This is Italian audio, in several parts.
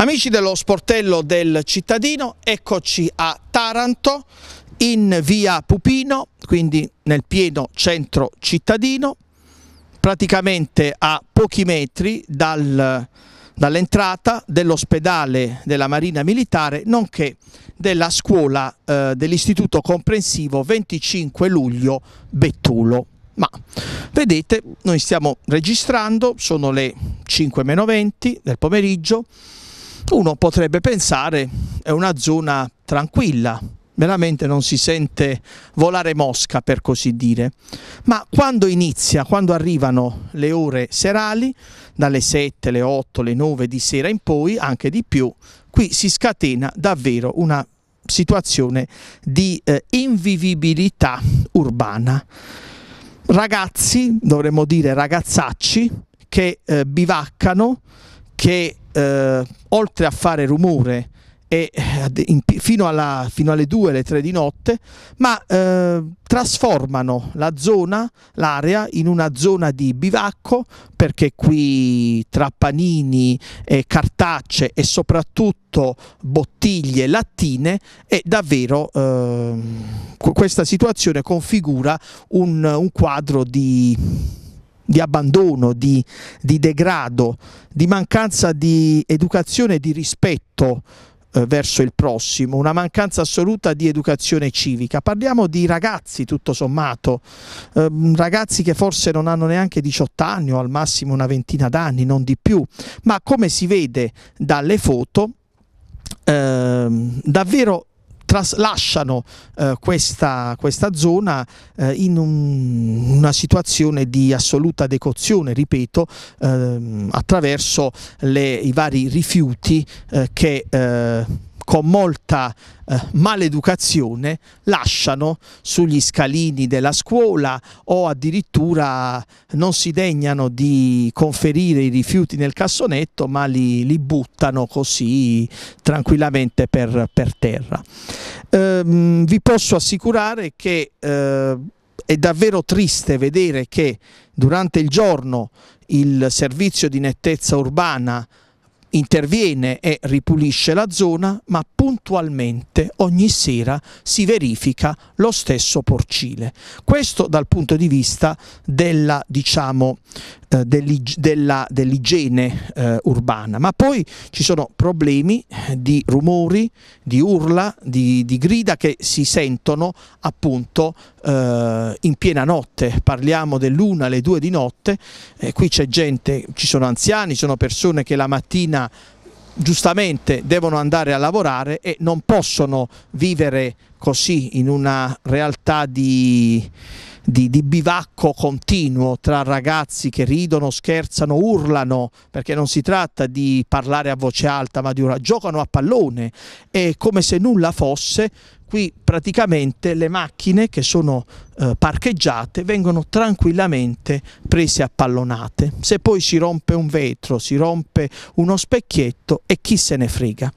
Amici dello sportello del cittadino, eccoci a Taranto in via Pupino, quindi nel pieno centro cittadino, praticamente a pochi metri dal, dall'entrata dell'ospedale della Marina Militare, nonché della scuola eh, dell'Istituto Comprensivo 25 luglio Bettulo. Ma vedete, noi stiamo registrando, sono le 5 meno 20 del pomeriggio, uno potrebbe pensare è una zona tranquilla, veramente non si sente volare mosca per così dire, ma quando inizia, quando arrivano le ore serali, dalle 7, le 8, le 9 di sera in poi, anche di più, qui si scatena davvero una situazione di eh, invivibilità urbana. Ragazzi, dovremmo dire ragazzacci, che eh, bivaccano, che eh, oltre a fare rumore e, eh, in, fino, alla, fino, alle 2, alle 3 di notte, ma eh, trasformano la zona, l'area, in una zona di bivacco perché qui tra panini, eh, cartacce e soprattutto bottiglie, lattine, è davvero ehm, questa situazione configura un, un quadro di di abbandono, di, di, degrado, di mancanza di educazione e di rispetto eh, verso il prossimo, una mancanza assoluta di educazione civica. Parliamo di ragazzi tutto sommato, eh, ragazzi che forse non hanno neanche 18 anni o al massimo una ventina d'anni, non di più, ma come si vede dalle foto, eh, davvero traslasciano eh, questa, questa, zona eh, in un, una situazione di assoluta decozione, ripeto, ehm, attraverso le, i vari rifiuti eh, che eh, con molta eh, maleducazione lasciano sugli scalini della scuola o addirittura non si degnano di conferire i rifiuti nel cassonetto ma li, li buttano così tranquillamente per, per terra. Ehm, vi posso assicurare che eh, è davvero triste vedere che durante il giorno il servizio di nettezza urbana interviene e ripulisce la zona, ma puntualmente ogni sera si verifica lo stesso porcile. Questo dal punto di vista della, diciamo, eh, dell'igiene eh, urbana, ma poi ci sono problemi eh, di rumori, di urla, di, di grida che si sentono appunto eh, in piena notte, parliamo dell'una alle due di notte, eh, qui c'è gente, ci sono anziani, ci sono persone che la mattina mattina giustamente devono andare a lavorare e non possono vivere così in una realtà realtà di, di, di, bivacco continuo tra ragazzi che ridono, scherzano, urlano, perché non si tratta di parlare a voce alta, ma di una... giocano a pallone è come se nulla fosse. Qui praticamente le macchine che sono eh, parcheggiate vengono tranquillamente prese a pallonate. Se poi si rompe un vetro, si rompe uno specchietto e chi se ne frega.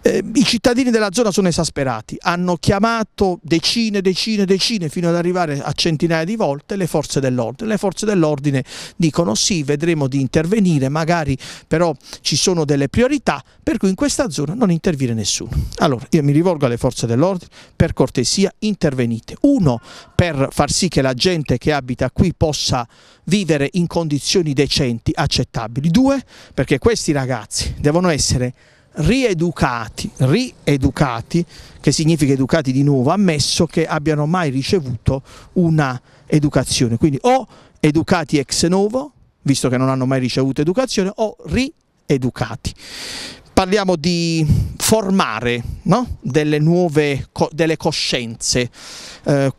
Eh, I cittadini della zona sono esasperati, hanno chiamato decine e decine decine e decine fino ad arrivare a centinaia di volte le forze dell'ordine. Le forze dell'ordine dicono sì, vedremo di intervenire, magari però ci sono delle priorità, per cui in questa zona non interviene nessuno. Allora io mi rivolgo alle forze dell'ordine, per cortesia intervenite. Uno, per far sì che la gente che abita qui possa vivere in condizioni decenti, accettabili. Due, perché questi ragazzi devono essere rieducati, rieducati, che significa educati di nuovo, ammesso che abbiano mai ricevuto una educazione. Quindi o educati ex novo, visto che non hanno mai ricevuto educazione, o rieducati. Parliamo di formare no? delle nuove co delle coscienze, eh,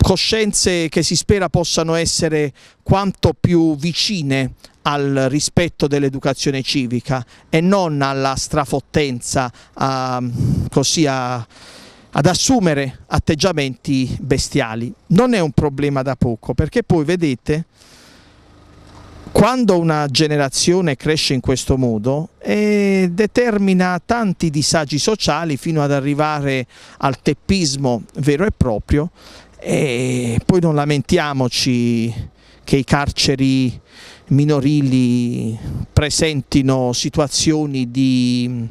coscienze che si spera possano essere quanto più vicine al rispetto dell'educazione civica e non alla strafottenza, a, così a, ad assumere atteggiamenti bestiali. Non è un problema da poco perché poi vedete quando una generazione cresce in questo modo eh, determina tanti disagi sociali fino ad arrivare al teppismo vero e proprio e poi non lamentiamoci che i carceri minorili presentino situazioni di,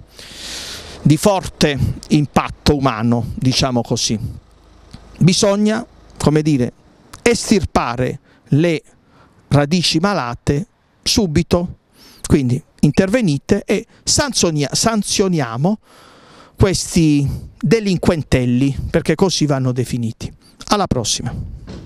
di forte impatto umano, diciamo così. Bisogna, come dire, estirpare le radici malate subito. Quindi intervenite e sanzioniamo questi delinquentelli, perché così vanno definiti. Alla prossima.